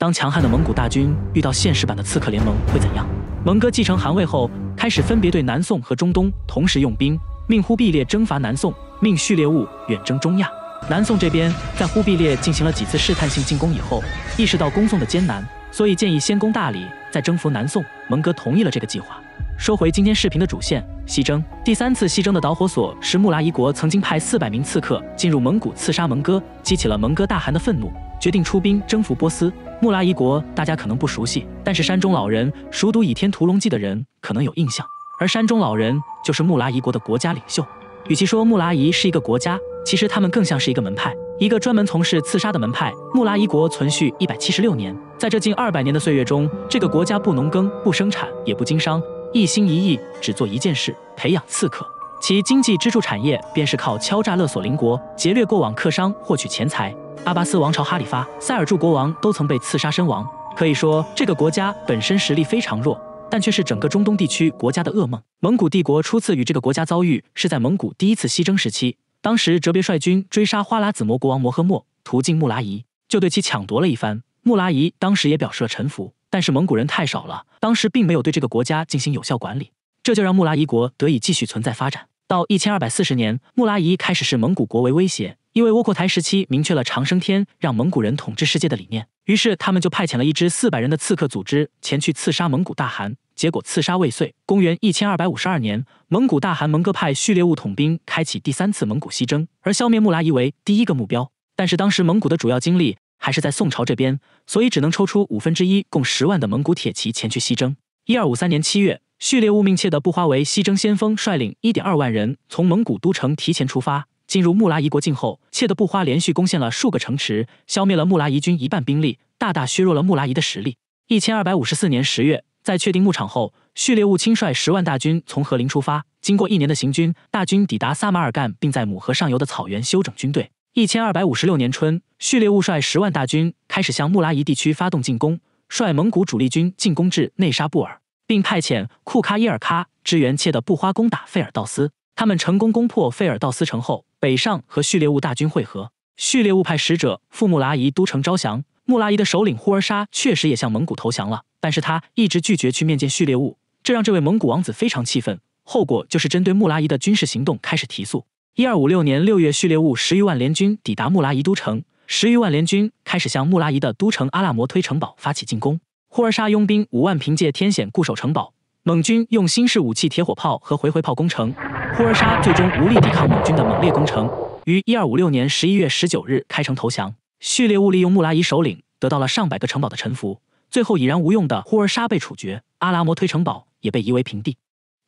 当强悍的蒙古大军遇到现实版的刺客联盟会怎样？蒙哥继承汗位后，开始分别对南宋和中东同时用兵，命忽必烈征伐南宋，命序列兀远征中亚。南宋这边在忽必烈进行了几次试探性进攻以后，意识到攻宋的艰难，所以建议先攻大理，再征服南宋。蒙哥同意了这个计划。说回今天视频的主线，西征。第三次西征的导火索是木拉夷国曾经派四百名刺客进入蒙古刺杀蒙哥，激起了蒙哥大汗的愤怒。决定出兵征服波斯。木拉伊国大家可能不熟悉，但是山中老人熟读《倚天屠龙记》的人可能有印象。而山中老人就是木拉伊国的国家领袖。与其说木拉伊是一个国家，其实他们更像是一个门派，一个专门从事刺杀的门派。木拉伊国存续一百七十六年，在这近二百年的岁月中，这个国家不农耕、不生产、也不经商，一心一意只做一件事：培养刺客。其经济支柱产业便是靠敲诈勒索邻国、劫掠过往客商获取钱财。阿巴斯王朝哈里发、塞尔柱国王都曾被刺杀身亡，可以说这个国家本身实力非常弱，但却是整个中东地区国家的噩梦。蒙古帝国初次与这个国家遭遇是在蒙古第一次西征时期，当时哲别率军追杀花剌子模国王摩诃末，途径木拉夷，就对其抢夺了一番。木拉夷当时也表示了臣服，但是蒙古人太少了，当时并没有对这个国家进行有效管理，这就让木拉夷国得以继续存在发展。到一千二百四十年，木拉夷开始视蒙古国为威胁。因为窝阔台时期明确了长生天让蒙古人统治世界的理念，于是他们就派遣了一支四百人的刺客组织前去刺杀蒙古大汗，结果刺杀未遂。公元一千二百五十二年，蒙古大汗蒙哥派序列兀统兵开启第三次蒙古西征，而消灭木拉夷为第一个目标。但是当时蒙古的主要精力还是在宋朝这边，所以只能抽出五分之一，共十万的蒙古铁骑前去西征。一二五三年七月，序列兀命切的布哈维西征先锋，率领一点二万人从蒙古都城提前出发。进入木拉夷国境后，切的布花连续攻陷了数个城池，消灭了木拉夷军一半兵力，大大削弱了木拉夷的实力。一千二百五十四年十月，在确定牧场后，序列兀亲率十万大军从和林出发，经过一年的行军，大军抵达撒马尔干，并在母河上游的草原休整军队。一千二百五十六年春，序列兀率十万大军开始向木拉夷地区发动进攻，率蒙古主力军进攻至内沙布尔，并派遣库喀伊尔喀支援切的布花攻打费尔道斯。他们成功攻破费尔道斯城后，北上和序列物大军会合。序列物派使者赴木拉伊都城招降，木拉伊的首领呼尔沙确实也向蒙古投降了，但是他一直拒绝去面见序列物，这让这位蒙古王子非常气愤。后果就是针对木拉伊的军事行动开始提速。一二五六年六月，旭烈物十余万联军抵达木拉伊都城，十余万联军开始向木拉伊的都城阿拉摩推城堡发起进攻。呼尔沙拥兵五万，凭借天险固守城堡。蒙军用新式武器铁火炮和回回炮攻城，呼尔沙最终无力抵抗蒙军的猛烈攻城，于一二五六年十一月十九日开城投降。序列兀利用木拉伊首领得到了上百个城堡的臣服，最后已然无用的呼尔沙被处决，阿拉摩推城堡也被夷为平地。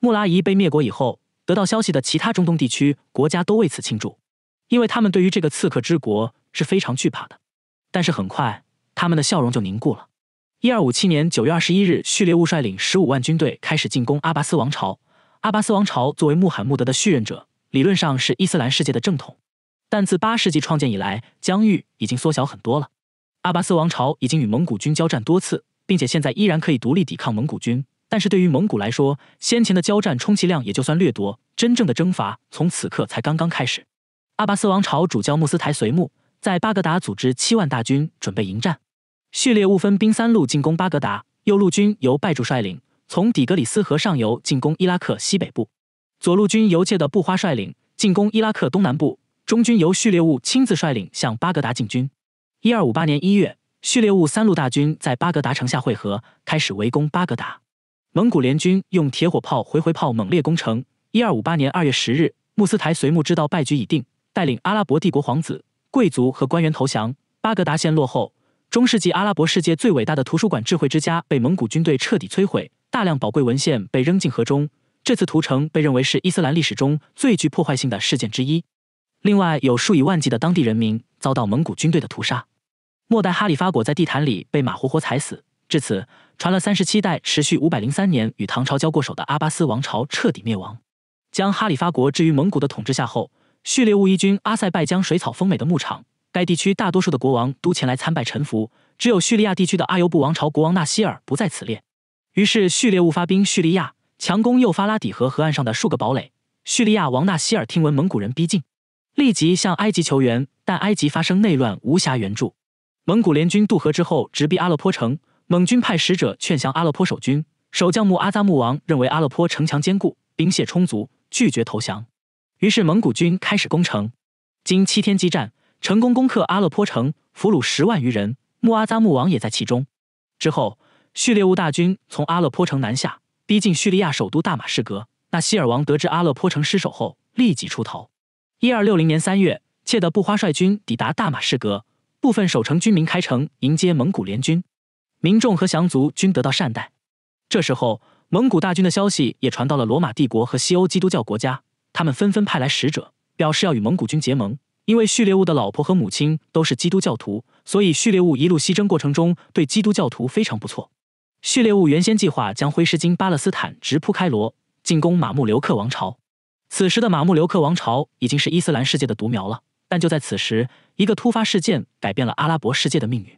木拉伊被灭国以后，得到消息的其他中东地区国家都为此庆祝，因为他们对于这个刺客之国是非常惧怕的。但是很快，他们的笑容就凝固了。一二五七年九月二十一日，叙列兀率领十五万军队开始进攻阿巴斯王朝。阿巴斯王朝作为穆罕默德的续任者，理论上是伊斯兰世界的正统，但自八世纪创建以来，疆域已经缩小很多了。阿巴斯王朝已经与蒙古军交战多次，并且现在依然可以独立抵抗蒙古军。但是对于蒙古来说，先前的交战充其量也就算掠夺，真正的征伐从此刻才刚刚开始。阿巴斯王朝主教穆斯台随穆在巴格达组织七万大军准备迎战。序列兀分兵三路进攻巴格达，右路军由拜住率领，从底格里斯河上游进攻伊拉克西北部；左路军由借的布花率领，进攻伊拉克东南部；中军由序列兀亲自率领向巴格达进军。一二五八年一月，序列兀三路大军在巴格达城下会合，开始围攻巴格达。蒙古联军用铁火炮、回回炮猛烈攻城。一二五八年二月十日，穆斯台随穆知道败局已定，带领阿拉伯帝国皇子、贵族和官员投降。巴格达陷落后。中世纪阿拉伯世界最伟大的图书馆“智慧之家”被蒙古军队彻底摧毁，大量宝贵文献被扔进河中。这次屠城被认为是伊斯兰历史中最具破坏性的事件之一。另外，有数以万计的当地人民遭到蒙古军队的屠杀。末代哈里发国在地毯里被马活活踩死。至此，传了三十七代、持续五百零三年与唐朝交过手的阿巴斯王朝彻底灭亡，将哈里发国置于蒙古的统治下后，序列乌衣军阿塞拜疆水草丰美的牧场。该地区大多数的国王都前来参拜臣服，只有叙利亚地区的阿尤布王朝国王纳希尔不在此列。于是，叙利亚发兵叙利亚，强攻幼发拉底河河岸上的数个堡垒。叙利亚王纳希尔听闻蒙古人逼近，立即向埃及求援，但埃及发生内乱，无暇援助。蒙古联军渡河之后，直逼阿勒颇城。蒙军派使者劝降阿勒颇守军，守将穆阿扎木王认为阿勒颇城墙坚固，兵械充足，拒绝投降。于是，蒙古军开始攻城，经七天激战。成功攻克阿勒颇城，俘虏十万余人，穆阿扎木王也在其中。之后，叙利兀大军从阿勒颇城南下，逼近叙利亚首都大马士革。纳希尔王得知阿勒颇城失守后，立即出逃。一二六零年三月，切的布花率军抵达大马士革，部分守城军民开城迎接蒙古联军，民众和降族均得到善待。这时候，蒙古大军的消息也传到了罗马帝国和西欧基督教国家，他们纷纷派来使者，表示要与蒙古军结盟。因为序列物的老婆和母亲都是基督教徒，所以序列物一路西征过程中对基督教徒非常不错。序列物原先计划将灰石经巴勒斯坦直扑开罗，进攻马木留克王朝。此时的马木留克王朝已经是伊斯兰世界的独苗了。但就在此时，一个突发事件改变了阿拉伯世界的命运。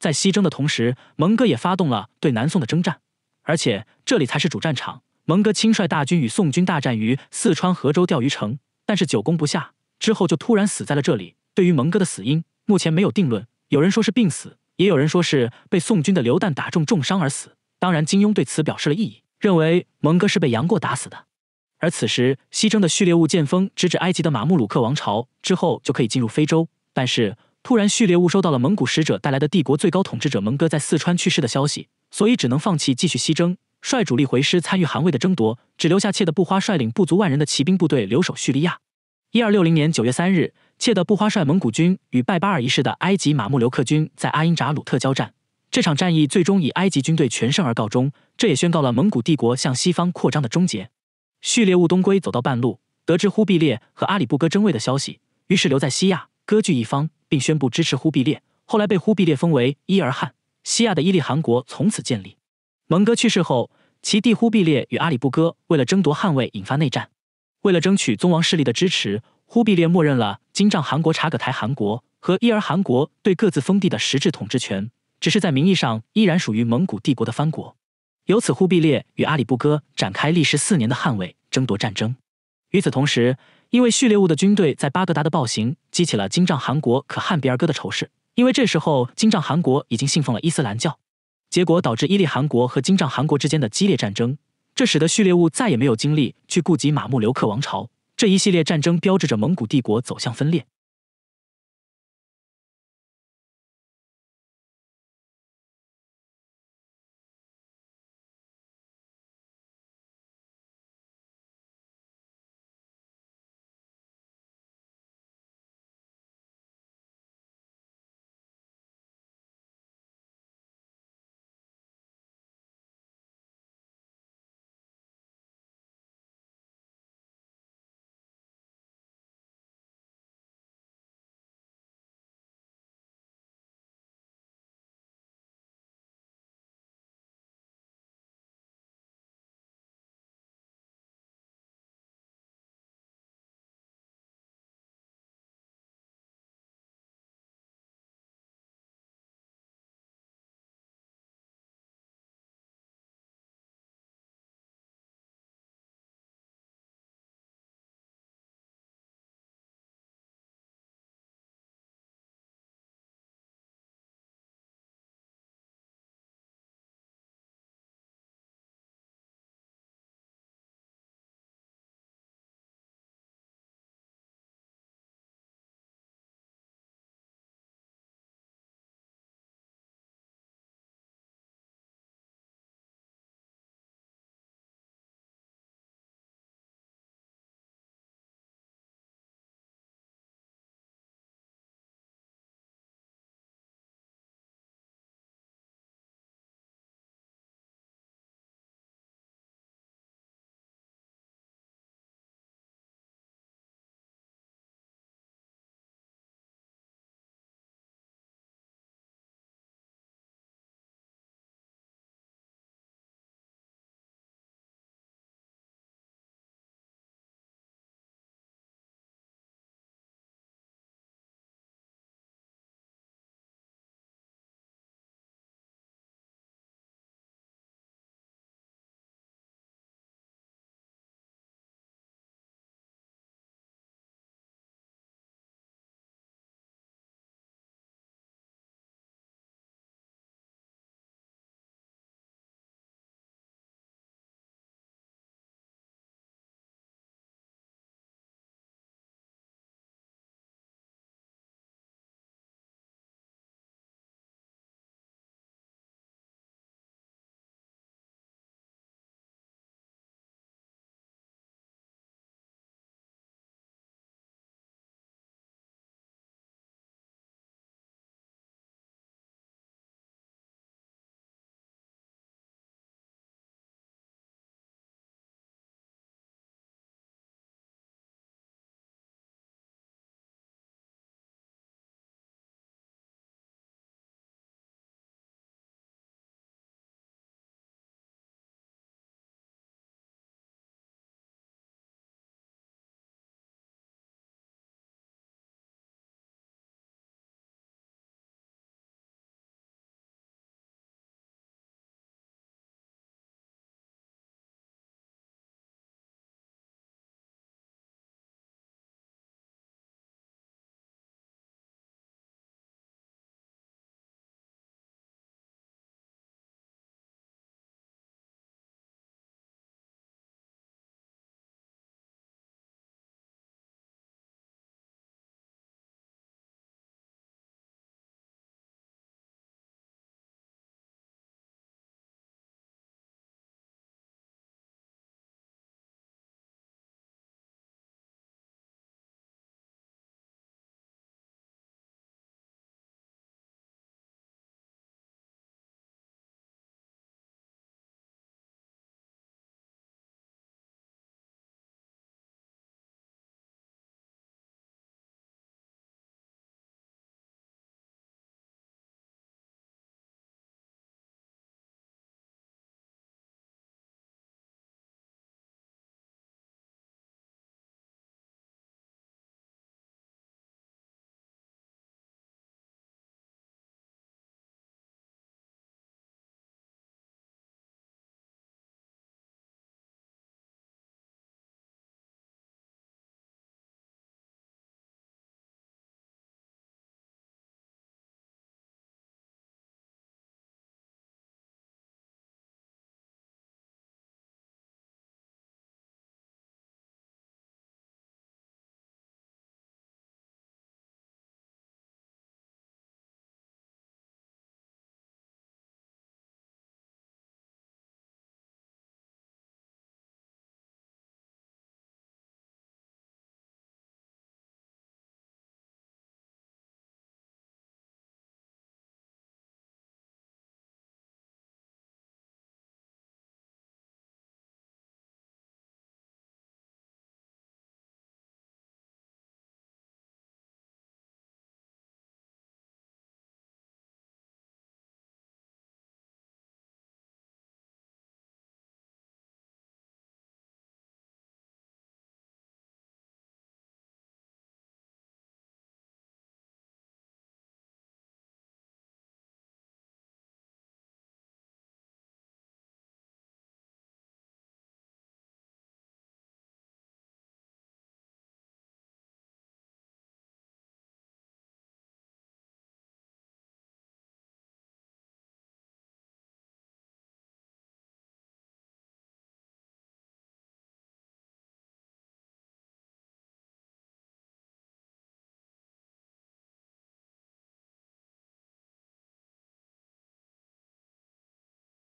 在西征的同时，蒙哥也发动了对南宋的征战，而且这里才是主战场。蒙哥亲率大军与宋军大战于四川合州钓鱼城，但是久攻不下。之后就突然死在了这里。对于蒙哥的死因，目前没有定论。有人说是病死，也有人说是被宋军的榴弹打中重伤而死。当然，金庸对此表示了异议，认为蒙哥是被杨过打死的。而此时，西征的序列物剑锋直指埃及的马木鲁克王朝，之后就可以进入非洲。但是，突然，序列物收到了蒙古使者带来的帝国最高统治者蒙哥在四川去世的消息，所以只能放弃继续西征，率主力回师参与韩魏的争夺，只留下切的不花率领不足万人的骑兵部队留守叙利亚。一二六零年九月三日，切德布花帅蒙古军与拜巴尔一世的埃及马木留克军在阿因扎鲁特交战。这场战役最终以埃及军队全胜而告终，这也宣告了蒙古帝国向西方扩张的终结。序列兀东归，走到半路，得知忽必烈和阿里不哥争位的消息，于是留在西亚割据一方，并宣布支持忽必烈。后来被忽必烈封为伊尔汗，西亚的伊利汗国从此建立。蒙哥去世后，其弟忽必烈与阿里不哥为了争夺汗位引发内战。为了争取宗王势力的支持，忽必烈默认了金帐汗国、察葛台汗国和伊儿汗国对各自封地的实质统治权，只是在名义上依然属于蒙古帝国的藩国。由此，忽必烈与阿里不哥展开历时四年的捍位争夺战争。与此同时，因为序列物的军队在巴格达的暴行，激起了金帐汗国可汗别儿哥的仇视。因为这时候金帐汗国已经信奉了伊斯兰教，结果导致伊利汗国和金帐汗国之间的激烈战争。这使得序列物再也没有精力去顾及马木留克王朝。这一系列战争标志着蒙古帝国走向分裂。